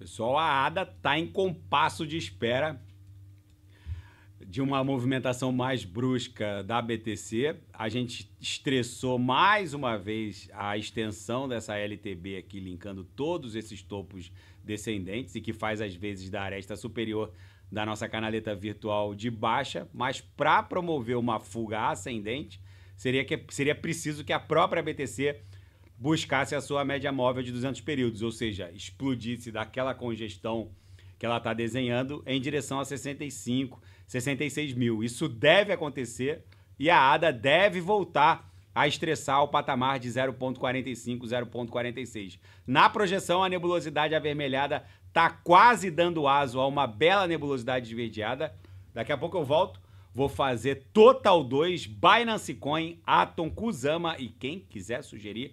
Pessoal, a ADA está em compasso de espera de uma movimentação mais brusca da BTC. A gente estressou mais uma vez a extensão dessa LTB aqui, linkando todos esses topos descendentes e que faz às vezes da aresta superior da nossa canaleta virtual de baixa, mas para promover uma fuga ascendente, seria, que, é, seria preciso que a própria BTC buscasse a sua média móvel de 200 períodos, ou seja, explodisse daquela congestão que ela está desenhando em direção a 65, 66 mil. Isso deve acontecer e a ADA deve voltar a estressar o patamar de 0,45, 0,46. Na projeção, a nebulosidade avermelhada está quase dando aso a uma bela nebulosidade esverdeada. Daqui a pouco eu volto. Vou fazer Total 2, Binance Coin, Atom, Kusama e quem quiser sugerir